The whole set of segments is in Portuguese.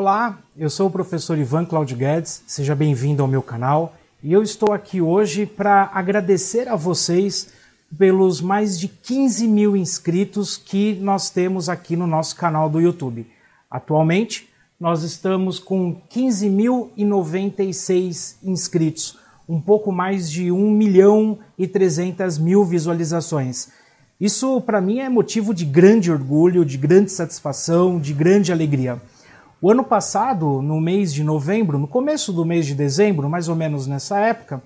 Olá, eu sou o professor Ivan Claudio Guedes, seja bem-vindo ao meu canal e eu estou aqui hoje para agradecer a vocês pelos mais de 15 mil inscritos que nós temos aqui no nosso canal do YouTube. Atualmente, nós estamos com 15.096 inscritos, um pouco mais de 1 milhão e 300 mil visualizações. Isso para mim é motivo de grande orgulho, de grande satisfação, de grande alegria. O ano passado, no mês de novembro, no começo do mês de dezembro, mais ou menos nessa época,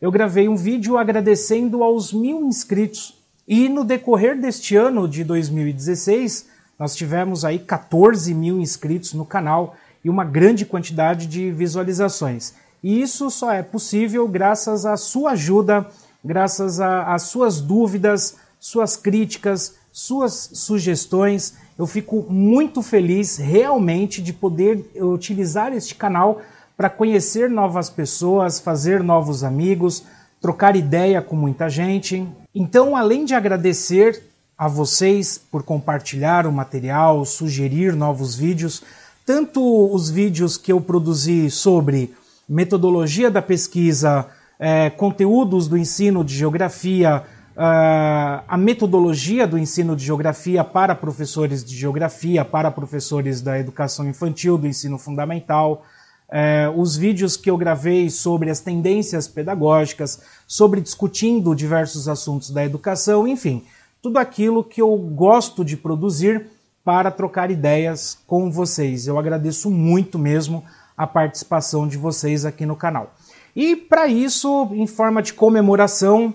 eu gravei um vídeo agradecendo aos mil inscritos. E no decorrer deste ano de 2016, nós tivemos aí 14 mil inscritos no canal e uma grande quantidade de visualizações. E isso só é possível graças à sua ajuda, graças às suas dúvidas, suas críticas, suas sugestões eu fico muito feliz realmente de poder utilizar este canal para conhecer novas pessoas, fazer novos amigos, trocar ideia com muita gente. Então, além de agradecer a vocês por compartilhar o material, sugerir novos vídeos, tanto os vídeos que eu produzi sobre metodologia da pesquisa, é, conteúdos do ensino de geografia, Uh, a metodologia do ensino de geografia para professores de geografia, para professores da educação infantil, do ensino fundamental, uh, os vídeos que eu gravei sobre as tendências pedagógicas, sobre discutindo diversos assuntos da educação, enfim, tudo aquilo que eu gosto de produzir para trocar ideias com vocês. Eu agradeço muito mesmo a participação de vocês aqui no canal. E para isso, em forma de comemoração,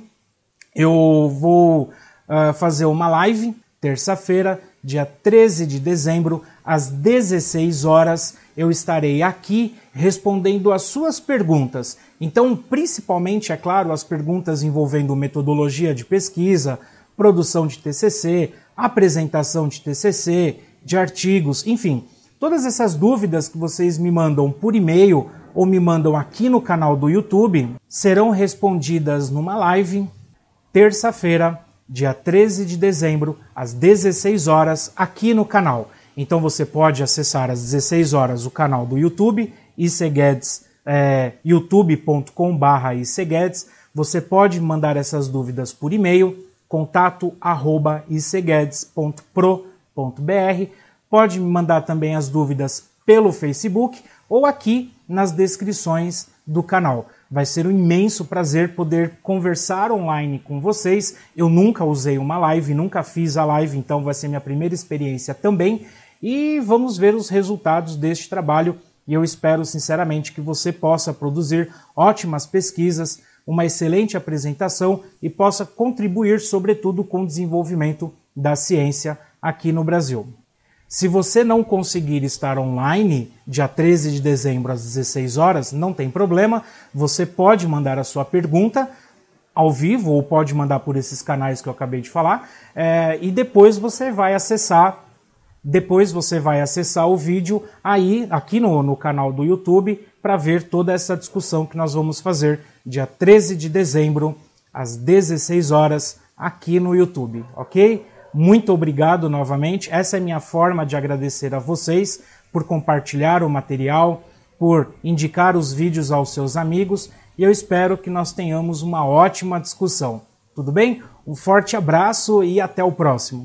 eu vou uh, fazer uma live terça-feira, dia 13 de dezembro, às 16 horas. Eu estarei aqui respondendo as suas perguntas. Então, principalmente, é claro, as perguntas envolvendo metodologia de pesquisa, produção de TCC, apresentação de TCC, de artigos, enfim, todas essas dúvidas que vocês me mandam por e-mail ou me mandam aqui no canal do YouTube serão respondidas numa live terça-feira, dia 13 de dezembro, às 16 horas, aqui no canal. Então você pode acessar às 16 horas o canal do YouTube, ICGuedes, é, youtube.com.br Você pode mandar essas dúvidas por e-mail, contato arroba icguedes.pro.br. Pode mandar também as dúvidas pelo Facebook ou aqui nas descrições do canal. Vai ser um imenso prazer poder conversar online com vocês. Eu nunca usei uma live, nunca fiz a live, então vai ser minha primeira experiência também. E vamos ver os resultados deste trabalho. E eu espero sinceramente que você possa produzir ótimas pesquisas, uma excelente apresentação e possa contribuir, sobretudo, com o desenvolvimento da ciência aqui no Brasil. Se você não conseguir estar online dia 13 de dezembro às 16 horas, não tem problema, você pode mandar a sua pergunta ao vivo ou pode mandar por esses canais que eu acabei de falar é, e depois você vai acessar. Depois você vai acessar o vídeo aí aqui no, no canal do YouTube para ver toda essa discussão que nós vamos fazer dia 13 de dezembro às 16 horas aqui no YouTube, ok? muito obrigado novamente. Essa é minha forma de agradecer a vocês por compartilhar o material, por indicar os vídeos aos seus amigos e eu espero que nós tenhamos uma ótima discussão. Tudo bem? Um forte abraço e até o próximo.